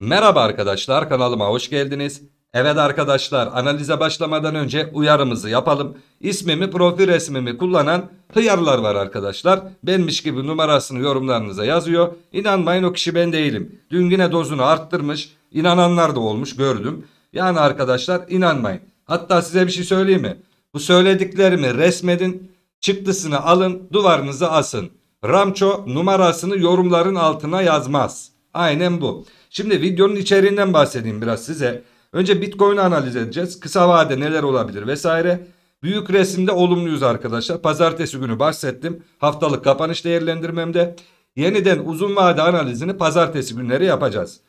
Merhaba arkadaşlar kanalıma hoş geldiniz. Evet arkadaşlar analize başlamadan önce uyarımızı yapalım. İsmimi profil resmimi kullanan hıyarlar var arkadaşlar. Benmiş gibi numarasını yorumlarınıza yazıyor. İnanmayın o kişi ben değilim. Dün yine dozunu arttırmış. İnananlar da olmuş gördüm. Yani arkadaşlar inanmayın. Hatta size bir şey söyleyeyim mi? Bu söylediklerimi resmedin. Çıktısını alın duvarınıza asın. Ramço numarasını yorumların altına yazmaz. Aynen bu. Şimdi videonun içeriğinden bahsedeyim biraz size. Önce Bitcoin'i analiz edeceğiz. Kısa vade neler olabilir vesaire. Büyük resimde olumluyuz arkadaşlar. Pazartesi günü bahsettim. Haftalık kapanış değerlendirmemde. Yeniden uzun vade analizini pazartesi günleri yapacağız.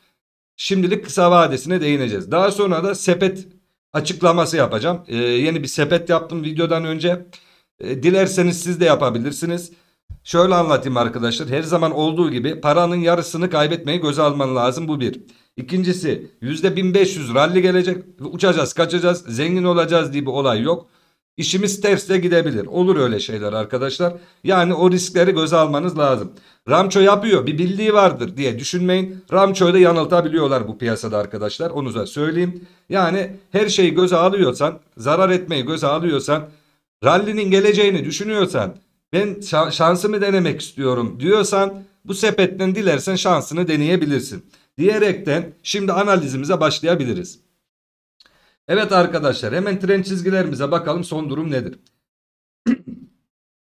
Şimdilik kısa vadesine değineceğiz. Daha sonra da sepet açıklaması yapacağım. Ee, yeni bir sepet yaptım videodan önce. Ee, dilerseniz siz de yapabilirsiniz. Şöyle anlatayım arkadaşlar. Her zaman olduğu gibi paranın yarısını kaybetmeyi göze alman lazım. Bu bir. İkincisi %1500 ralli gelecek. Uçacağız, kaçacağız, zengin olacağız diye bir olay yok. İşimiz tersle gidebilir. Olur öyle şeyler arkadaşlar. Yani o riskleri göze almanız lazım. Ramço yapıyor bir bildiği vardır diye düşünmeyin. Ramço'yu da yanıltabiliyorlar bu piyasada arkadaşlar. Onu da söyleyeyim. Yani her şeyi göze alıyorsan, zarar etmeyi göze alıyorsan, rallinin geleceğini düşünüyorsan, ben şansımı denemek istiyorum diyorsan bu sepetten dilersen şansını deneyebilirsin. Diyerekten şimdi analizimize başlayabiliriz. Evet arkadaşlar hemen tren çizgilerimize bakalım son durum nedir?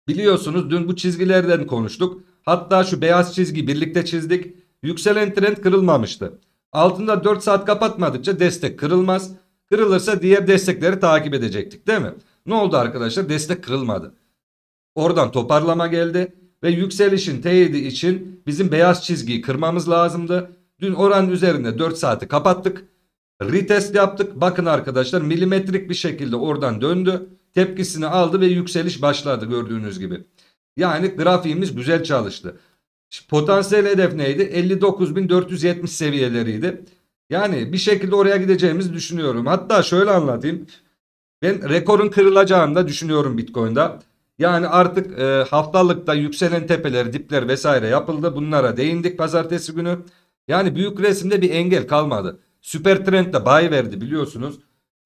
Biliyorsunuz dün bu çizgilerden konuştuk. Hatta şu beyaz çizgi birlikte çizdik. Yükselen trend kırılmamıştı. Altında 4 saat kapatmadıkça destek kırılmaz. Kırılırsa diğer destekleri takip edecektik değil mi? Ne oldu arkadaşlar? Destek kırılmadı. Oradan toparlama geldi ve yükselişin teyidi için bizim beyaz çizgiyi kırmamız lazımdı. Dün oranın üzerinde 4 saati kapattık. Retest yaptık. Bakın arkadaşlar milimetrik bir şekilde oradan döndü. Tepkisini aldı ve yükseliş başladı gördüğünüz gibi. Yani grafiğimiz güzel çalıştı. Potansiyel hedef neydi? 59.470 seviyeleriydi. Yani bir şekilde oraya gideceğimizi düşünüyorum. Hatta şöyle anlatayım. Ben rekorun kırılacağını da düşünüyorum Bitcoin'da. Yani artık e, haftalıkta yükselen tepeler, dipler vesaire yapıldı. Bunlara değindik pazartesi günü. Yani büyük resimde bir engel kalmadı. Süper trend de bay verdi biliyorsunuz.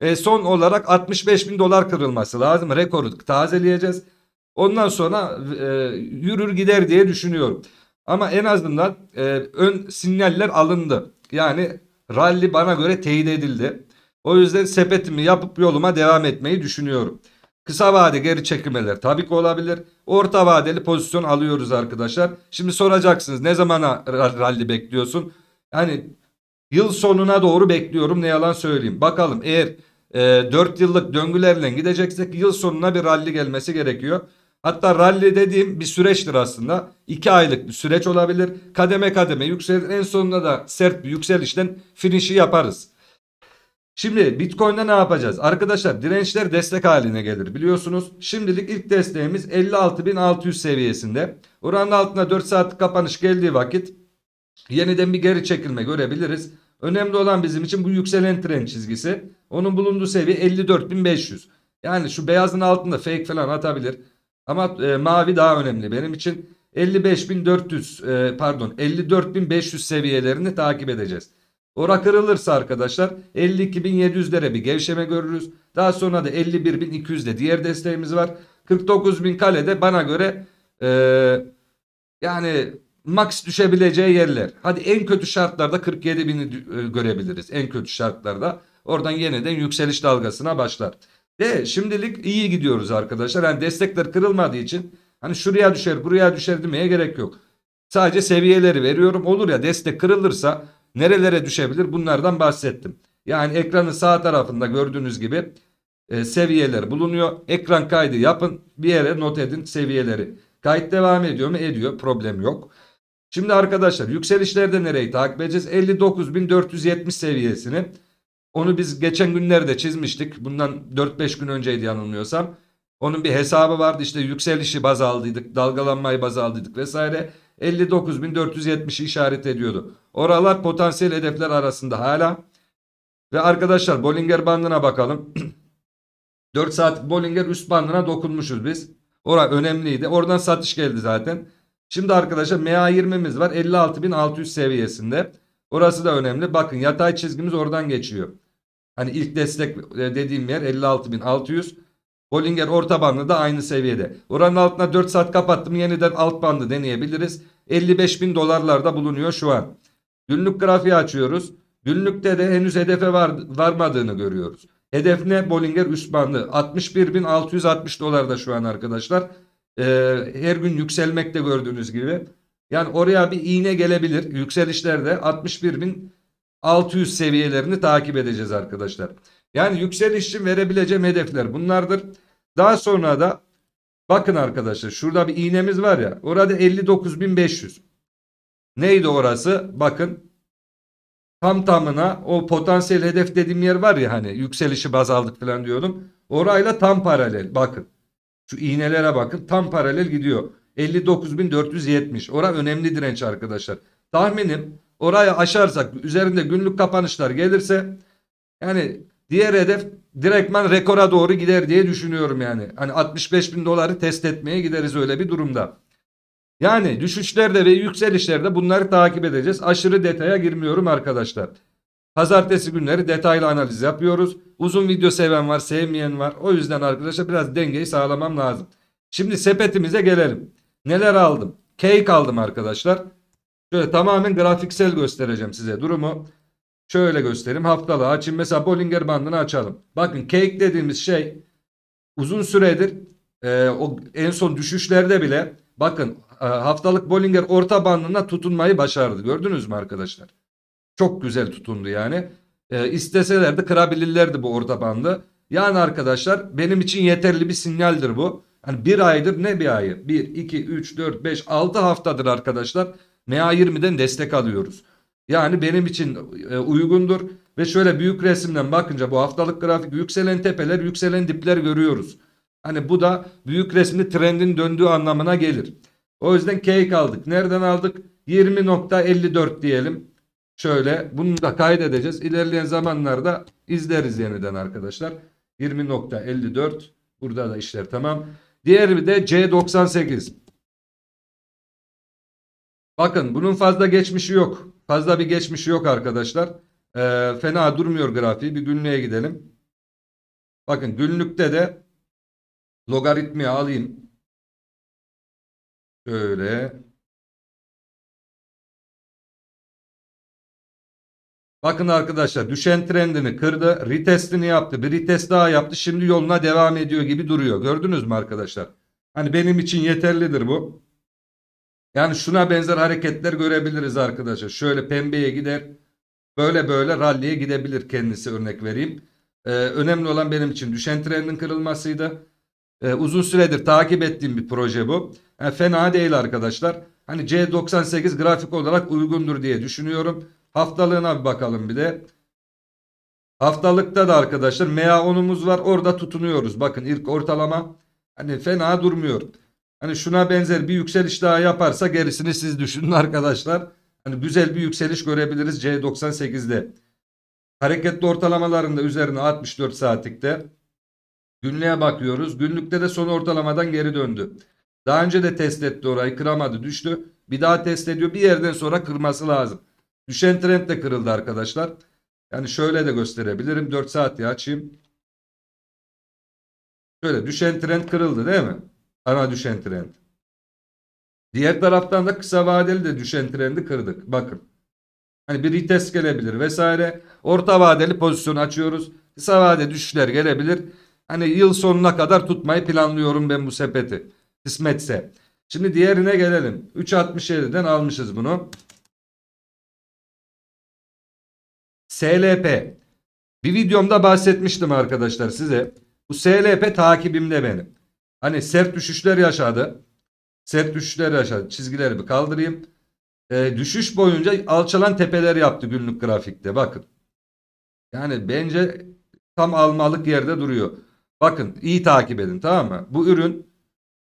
E, son olarak 65 bin dolar kırılması lazım. Rekoru tazeleyeceğiz. Ondan sonra e, yürür gider diye düşünüyorum. Ama en azından e, ön sinyaller alındı. Yani rally bana göre teyit edildi. O yüzden sepetimi yapıp yoluma devam etmeyi düşünüyorum. Kısa vade geri çekilmeler tabii ki olabilir. Orta vadeli pozisyon alıyoruz arkadaşlar. Şimdi soracaksınız ne zamana rally bekliyorsun? Yani yıl sonuna doğru bekliyorum ne yalan söyleyeyim. Bakalım eğer e, 4 yıllık döngülerle gideceksek yıl sonuna bir rally gelmesi gerekiyor. Hatta rally dediğim bir süreçtir aslında. 2 aylık bir süreç olabilir. Kademe kademe yükselir. En sonunda da sert bir yükselişten finişi yaparız. Şimdi Bitcoin'de ne yapacağız? Arkadaşlar dirençler destek haline gelir biliyorsunuz. Şimdilik ilk desteğimiz 56.600 seviyesinde. Oranın altına 4 saatlik kapanış geldiği vakit yeniden bir geri çekilme görebiliriz. Önemli olan bizim için bu yükselen tren çizgisi. Onun bulunduğu seviye 54.500. Yani şu beyazın altında fake falan atabilir. Ama e, mavi daha önemli benim için. 55.400 e, pardon 54.500 seviyelerini takip edeceğiz. Orak kırılırsa arkadaşlar 52.700'lere bir gevşeme görürüz. Daha sonra da 51.200'de diğer desteğimiz var. 49.000 kalede bana göre ee, yani max düşebileceği yerler. Hadi en kötü şartlarda 47.000'i e, görebiliriz. En kötü şartlarda. Oradan yeniden yükseliş dalgasına başlar. De şimdilik iyi gidiyoruz arkadaşlar. Yani destekler kırılmadığı için hani şuraya düşer buraya düşer demeye gerek yok. Sadece seviyeleri veriyorum. Olur ya destek kırılırsa nerelere düşebilir bunlardan bahsettim. Yani ekranın sağ tarafında gördüğünüz gibi e, seviyeler bulunuyor. Ekran kaydı yapın bir yere not edin seviyeleri. Kayıt devam ediyor mu? Ediyor problem yok. Şimdi arkadaşlar yükselişlerde nereyi takip edeceğiz? 59.470 seviyesini. Onu biz geçen günlerde çizmiştik. Bundan 4-5 gün önceydi yanılmıyorsam. Onun bir hesabı vardı işte yükselişi baz aldıydık, dalgalanmayı baz aldıydık vesaire. 59.470'i işaret ediyordu. Oralar potansiyel hedefler arasında hala. Ve arkadaşlar Bollinger bandına bakalım. 4 saat Bollinger üst bandına dokunmuşuz biz. Orası önemliydi. Oradan satış geldi zaten. Şimdi arkadaşlar MA20'miz var. 56.600 seviyesinde. Orası da önemli. Bakın yatay çizgimiz oradan geçiyor. Hani ilk destek e, dediğim yer 56.600. Bollinger orta bandı da aynı seviyede. Oranın altına 4 saat kapattım. Yeniden alt bandı deneyebiliriz. 55.000 dolarlarda bulunuyor şu an. Günlük grafiği açıyoruz. Günlükte de henüz hedefe var, varmadığını görüyoruz. Hedef ne? Bollinger üst 61.660 dolar da şu an arkadaşlar. Ee, her gün yükselmekte gördüğünüz gibi. Yani oraya bir iğne gelebilir. Yükselişlerde 61.600 seviyelerini takip edeceğiz arkadaşlar. Yani yükseliş için verebileceğim hedefler bunlardır. Daha sonra da bakın arkadaşlar şurada bir iğnemiz var ya. Orada 59.500. Neydi orası? Bakın tam tamına o potansiyel hedef dediğim yer var ya hani yükselişi baz aldık falan diyorum. Orayla tam paralel bakın. Şu iğnelere bakın tam paralel gidiyor. 59.470 ora önemli direnç arkadaşlar. Tahminim orayı aşarsak üzerinde günlük kapanışlar gelirse yani diğer hedef direktman rekora doğru gider diye düşünüyorum yani. Hani 65.000 doları test etmeye gideriz öyle bir durumda. Yani düşüşlerde ve yükselişlerde bunları takip edeceğiz. Aşırı detaya girmiyorum arkadaşlar. Pazartesi günleri detaylı analiz yapıyoruz. Uzun video seven var, sevmeyen var. O yüzden arkadaşlar biraz dengeyi sağlamam lazım. Şimdi sepetimize gelelim. Neler aldım? Cake aldım arkadaşlar. Şöyle tamamen grafiksel göstereceğim size durumu. Şöyle göstereyim. Haftalığı açayım. Mesela Bollinger bandını açalım. Bakın cake dediğimiz şey uzun süredir e, o en son düşüşlerde bile bakın ee, haftalık Bollinger orta bandına tutunmayı başardı. Gördünüz mü arkadaşlar? Çok güzel tutundu yani. E, isteselerdi kırabilirlerdi bu orta bandı. Yani arkadaşlar benim için yeterli bir sinyaldir bu. Yani bir aydır ne bir ayı? 1, 2, 3, 4, 5, 6 haftadır arkadaşlar MA20'den destek alıyoruz. Yani benim için e, uygundur. Ve şöyle büyük resimden bakınca bu haftalık grafik yükselen tepeler yükselen dipler görüyoruz. Hani bu da büyük resimli trendin döndüğü anlamına gelir. O yüzden K'yi aldık. Nereden aldık? 20.54 diyelim. Şöyle bunu da kaydedeceğiz. İlerleyen zamanlarda izleriz yeniden arkadaşlar. 20.54 burada da işler tamam. Diğeri bir de C98. Bakın bunun fazla geçmişi yok. Fazla bir geçmişi yok arkadaşlar. E, fena durmuyor grafiği. Bir günlüğe gidelim. Bakın günlükte de logaritmi alayım. Şöyle. Bakın arkadaşlar düşen trendini kırdı. Retestini yaptı. Bir retest daha yaptı. Şimdi yoluna devam ediyor gibi duruyor. Gördünüz mü arkadaşlar? Hani benim için yeterlidir bu. Yani şuna benzer hareketler görebiliriz arkadaşlar. Şöyle pembeye gider. Böyle böyle ralliye gidebilir kendisi örnek vereyim. Ee, önemli olan benim için düşen trendin kırılmasıydı. Ee, uzun süredir takip ettiğim bir proje bu. Yani fena değil arkadaşlar. Hani C98 grafik olarak uygundur diye düşünüyorum. Haftalığına bir bakalım bir de. Haftalıkta da arkadaşlar MA10'umuz var. Orada tutunuyoruz. Bakın ilk ortalama hani fena durmuyor. Hani şuna benzer bir yükseliş daha yaparsa gerisini siz düşünün arkadaşlar. Hani güzel bir yükseliş görebiliriz C98'de. Hareketli ortalamalarında üzerine 64 saatlikte. Günlüğe bakıyoruz. Günlükte de son ortalamadan geri döndü. Daha önce de test etti orayı kıramadı düştü. Bir daha test ediyor bir yerden sonra kırması lazım. Düşen trend de kırıldı arkadaşlar. Yani şöyle de gösterebilirim 4 saat ya açayım. Şöyle düşen trend kırıldı değil mi? Ana düşen trend. Diğer taraftan da kısa vadeli de düşen trendi kırdık. Bakın. Hani bir test gelebilir vesaire. Orta vadeli pozisyon açıyoruz. Kısa vade düşüşler gelebilir. Hani yıl sonuna kadar tutmayı planlıyorum ben bu sepeti. Kısmetse. Şimdi diğerine gelelim. 3.67'den almışız bunu. SLP. Bir videomda bahsetmiştim arkadaşlar size. Bu SLP takibimde benim. Hani sert düşüşler yaşadı. Sert düşüşler yaşadı. Çizgileri bir kaldırayım. E, düşüş boyunca alçalan tepeler yaptı günlük grafikte. Bakın. Yani bence tam almalık yerde duruyor. Bakın iyi takip edin tamam mı? Bu ürün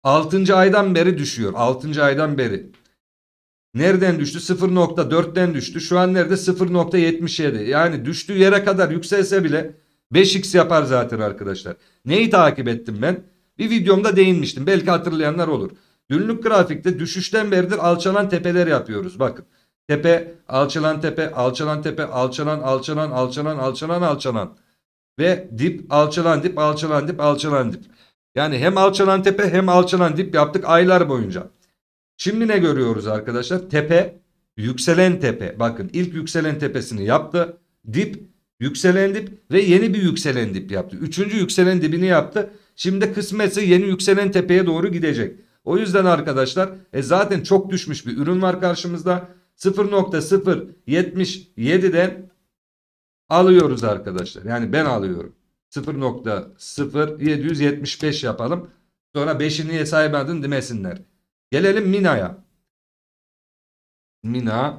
6. aydan beri düşüyor. 6. aydan beri. Nereden düştü? 0.4'ten düştü. Şu an nerede? 0.77. Yani düştüğü yere kadar yükselse bile 5x yapar zaten arkadaşlar. Neyi takip ettim ben? Bir videomda değinmiştim. Belki hatırlayanlar olur. Günlük grafikte düşüşten beridir alçalan tepeler yapıyoruz. Bakın. Tepe, alçalan tepe, alçalan tepe, alçalan, alçalan, alçalan, alçalan, alçalan. Ve dip, alçalan dip, alçalan dip, alçalan dip. Yani hem alçalan tepe hem alçalan dip yaptık aylar boyunca. Şimdi ne görüyoruz arkadaşlar? Tepe, yükselen tepe. Bakın ilk yükselen tepesini yaptı. Dip, yükselen dip ve yeni bir yükselen dip yaptı. Üçüncü yükselen dibini yaptı. Şimdi kısmetse yeni yükselen tepeye doğru gidecek. O yüzden arkadaşlar e zaten çok düşmüş bir ürün var karşımızda. 0.077'den alıyoruz arkadaşlar. Yani ben alıyorum. 0.0775 yapalım. Sonra 5'i niye saymadın demesinler. Gelelim Mina'ya. Mina.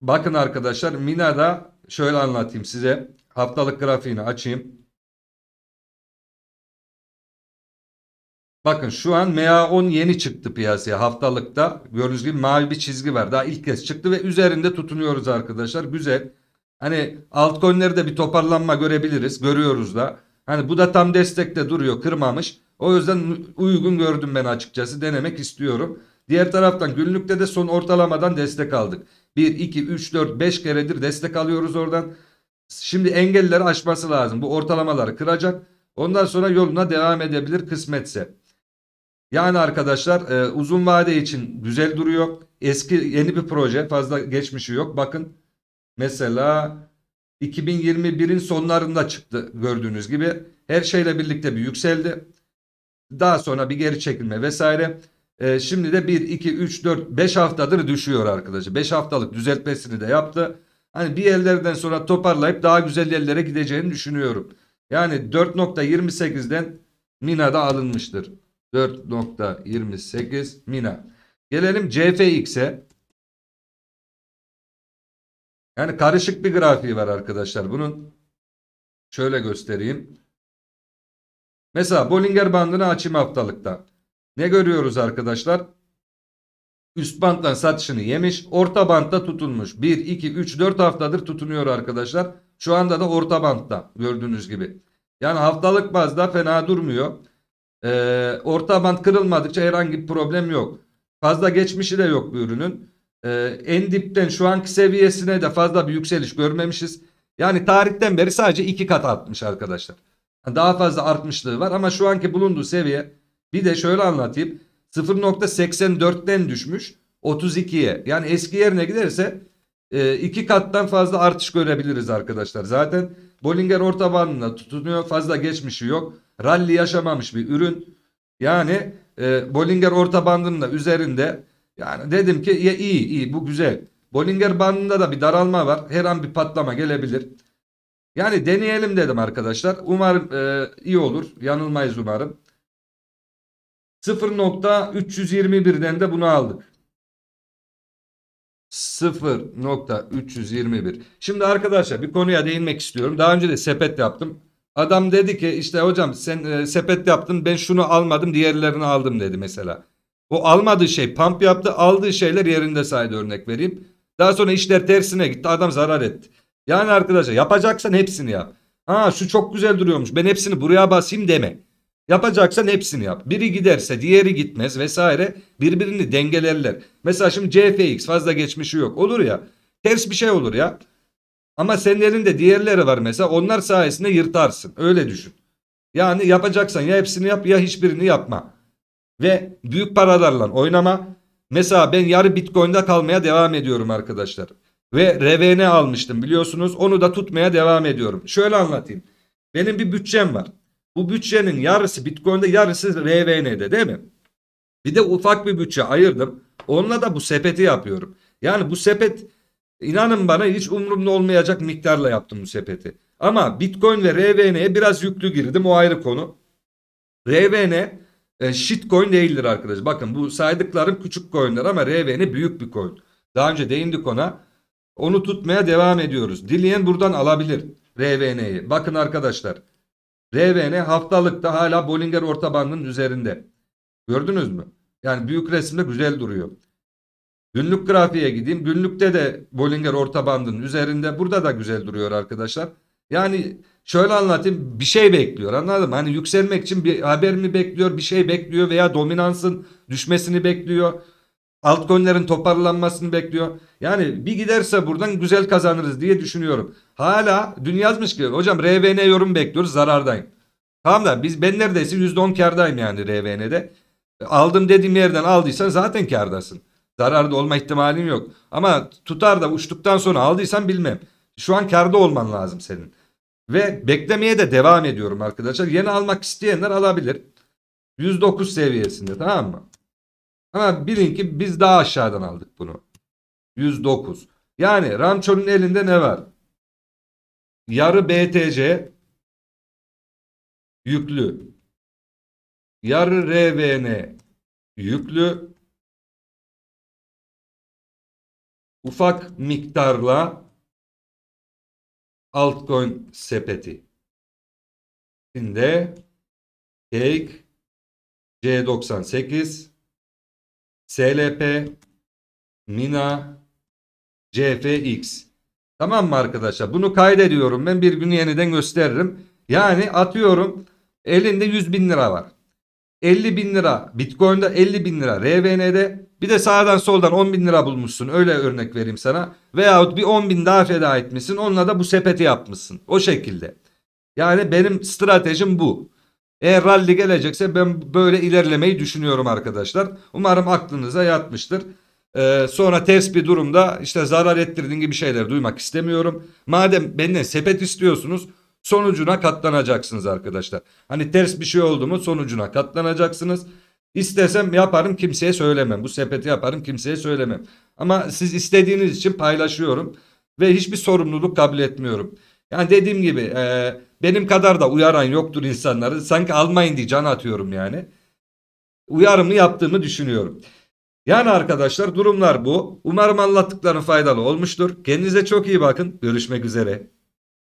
Bakın arkadaşlar Mina'da şöyle anlatayım size. Haftalık grafiğini açayım. Bakın şu an MA10 yeni çıktı piyasaya haftalıkta. Gördüğünüz gibi mavi bir çizgi var. Daha ilk kez çıktı ve üzerinde tutunuyoruz arkadaşlar. Güzel. Hani altcoin'leri de bir toparlanma görebiliriz. Görüyoruz da. Hani bu da tam destekte duruyor kırmamış. O yüzden uygun gördüm ben açıkçası denemek istiyorum. Diğer taraftan günlükte de son ortalamadan destek aldık. 1, 2, 3, 4, 5 keredir destek alıyoruz oradan. Şimdi engelleri aşması lazım. Bu ortalamaları kıracak. Ondan sonra yoluna devam edebilir kısmetse. Yani arkadaşlar e, uzun vade için güzel duruyor. Eski yeni bir proje fazla geçmişi yok. Bakın Mesela 2021'in sonlarında çıktı gördüğünüz gibi. Her şeyle birlikte bir yükseldi. Daha sonra bir geri çekilme vesaire. E, şimdi de 1, 2, 3, 4, 5 haftadır düşüyor arkadaşlar. 5 haftalık düzeltmesini de yaptı. Hani bir yerlerden sonra toparlayıp daha güzel yerlere gideceğini düşünüyorum. Yani 4.28'den Mina'da alınmıştır. 4.28 Mina. Gelelim CFX'e. Yani karışık bir grafiği var arkadaşlar. Bunun şöyle göstereyim. Mesela Bollinger bandını açayım haftalıkta. Ne görüyoruz arkadaşlar? Üst banttan satışını yemiş. Orta bantta tutulmuş. 1, 2, 3, 4 haftadır tutunuyor arkadaşlar. Şu anda da orta bantta gördüğünüz gibi. Yani haftalık bazda fena durmuyor. Ee, orta band kırılmadıkça herhangi bir problem yok. Fazla geçmişi de yok bu ürünün. Ee, en dipten şu anki seviyesine de fazla bir yükseliş görmemişiz. Yani tarihten beri sadece iki kat artmış arkadaşlar. Daha fazla artmışlığı var ama şu anki bulunduğu seviye bir de şöyle anlatayım. 0.84'ten düşmüş 32'ye. Yani eski yerine giderse e, iki kattan fazla artış görebiliriz arkadaşlar. Zaten Bollinger orta bandında tutunuyor. Fazla geçmişi yok. Rally yaşamamış bir ürün. Yani e, Bollinger orta bandının da üzerinde yani dedim ki ya iyi iyi bu güzel. Bollinger bandında da bir daralma var. Her an bir patlama gelebilir. Yani deneyelim dedim arkadaşlar. Umarım e, iyi olur. Yanılmayız umarım. 0.321'den de bunu aldık. 0.321. Şimdi arkadaşlar bir konuya değinmek istiyorum. Daha önce de sepet yaptım. Adam dedi ki işte hocam sen e, sepet yaptın ben şunu almadım diğerlerini aldım dedi mesela. O almadığı şey pump yaptı. Aldığı şeyler yerinde saydı örnek vereyim. Daha sonra işler tersine gitti. Adam zarar etti. Yani arkadaşlar yapacaksan hepsini yap. Ha şu çok güzel duruyormuş. Ben hepsini buraya basayım deme. Yapacaksan hepsini yap. Biri giderse diğeri gitmez vesaire. Birbirini dengelerler. Mesela şimdi CFX fazla geçmişi yok. Olur ya. Ters bir şey olur ya. Ama senin elinde diğerleri var mesela. Onlar sayesinde yırtarsın. Öyle düşün. Yani yapacaksan ya hepsini yap ya hiçbirini yapma ve büyük paralarla oynama. Mesela ben yarı Bitcoin'de kalmaya devam ediyorum arkadaşlar. Ve RVN almıştım biliyorsunuz. Onu da tutmaya devam ediyorum. Şöyle anlatayım. Benim bir bütçem var. Bu bütçenin yarısı Bitcoin'de yarısı RVN'de değil mi? Bir de ufak bir bütçe ayırdım. Onunla da bu sepeti yapıyorum. Yani bu sepet inanın bana hiç umurumda olmayacak miktarla yaptım bu sepeti. Ama Bitcoin ve RVN'ye biraz yüklü girdim o ayrı konu. RVN e, shitcoin değildir arkadaş. Bakın bu saydıklarım küçük coinler ama RVN büyük bir coin. Daha önce değindik ona. Onu tutmaya devam ediyoruz. Dileyen buradan alabilir RVN'yi. Bakın arkadaşlar. RVN haftalıkta hala Bollinger orta bandının üzerinde. Gördünüz mü? Yani büyük resimde güzel duruyor. Günlük grafiğe gideyim. Günlükte de Bollinger orta bandının üzerinde. Burada da güzel duruyor arkadaşlar. Yani şöyle anlatayım bir şey bekliyor anladın mı? Hani yükselmek için bir haber mi bekliyor bir şey bekliyor veya dominansın düşmesini bekliyor. alt Altcoin'lerin toparlanmasını bekliyor. Yani bir giderse buradan güzel kazanırız diye düşünüyorum. Hala dün yazmış ki hocam RVN yorum bekliyoruz zarardayım. Tamam da biz ben neredeyse %10 kardayım yani RVN'de. Aldım dediğim yerden aldıysan zaten kardasın. Zararda olma ihtimalin yok. Ama tutar da uçtuktan sonra aldıysan bilmem. Şu an karda olman lazım senin. Ve beklemeye de devam ediyorum arkadaşlar. Yeni almak isteyenler alabilir. 109 seviyesinde tamam mı? Ama bilin ki biz daha aşağıdan aldık bunu. 109. Yani Ramço'nun elinde ne var? Yarı BTC yüklü. Yarı RVN yüklü. Ufak miktarla altcoin sepeti. Şimdi Cake, C98, SLP, Mina, CFX. Tamam mı arkadaşlar? Bunu kaydediyorum. Ben bir günü yeniden gösteririm. Yani atıyorum elinde 100 bin lira var. 50 bin lira Bitcoin'de 50 bin lira RVN'de bir de sağdan soldan 10 bin lira bulmuşsun öyle örnek vereyim sana. Veyahut bir 10 bin daha feda etmişsin onunla da bu sepeti yapmışsın o şekilde. Yani benim stratejim bu. Eğer rally gelecekse ben böyle ilerlemeyi düşünüyorum arkadaşlar. Umarım aklınıza yatmıştır. Ee, sonra ters bir durumda işte zarar ettirdiğin gibi şeyler duymak istemiyorum. Madem benden sepet istiyorsunuz sonucuna katlanacaksınız arkadaşlar. Hani ters bir şey oldu mu sonucuna katlanacaksınız. İstesem yaparım kimseye söylemem. Bu sepeti yaparım kimseye söylemem. Ama siz istediğiniz için paylaşıyorum ve hiçbir sorumluluk kabul etmiyorum. Yani dediğim gibi e, benim kadar da uyaran yoktur insanları. Sanki almayın diye can atıyorum yani. Uyarımı yaptığımı düşünüyorum. Yani arkadaşlar durumlar bu. Umarım anlattıklarım faydalı olmuştur. Kendinize çok iyi bakın. Görüşmek üzere.